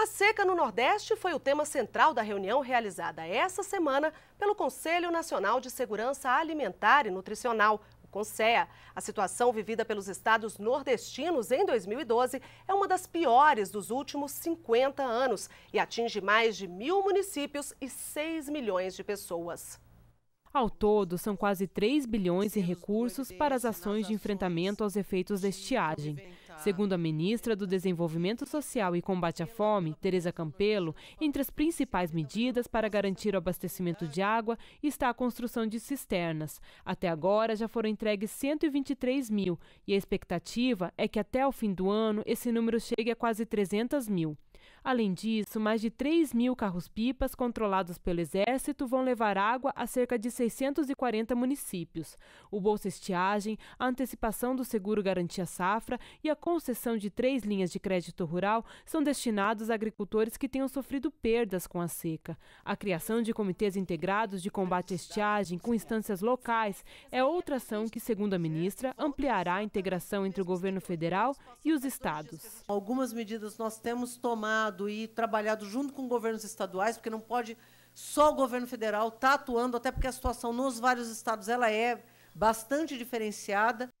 A seca no Nordeste foi o tema central da reunião realizada essa semana pelo Conselho Nacional de Segurança Alimentar e Nutricional, o CONSEA. A situação vivida pelos estados nordestinos em 2012 é uma das piores dos últimos 50 anos e atinge mais de mil municípios e 6 milhões de pessoas. Ao todo, são quase 3 bilhões em recursos para as ações de enfrentamento aos efeitos da estiagem. Segundo a ministra do Desenvolvimento Social e Combate à Fome, Tereza Campelo, entre as principais medidas para garantir o abastecimento de água está a construção de cisternas. Até agora já foram entregues 123 mil e a expectativa é que até o fim do ano esse número chegue a quase 300 mil. Além disso, mais de 3 mil carros-pipas controlados pelo Exército vão levar água a cerca de 640 municípios. O Bolsa Estiagem, a antecipação do Seguro Garantia Safra e a concessão de três linhas de crédito rural são destinados a agricultores que tenham sofrido perdas com a seca. A criação de comitês integrados de combate à estiagem com instâncias locais é outra ação que, segundo a ministra, ampliará a integração entre o governo federal e os estados. Algumas medidas nós temos tomado e trabalhado junto com governos estaduais, porque não pode só o governo federal estar tá atuando, até porque a situação nos vários estados ela é bastante diferenciada.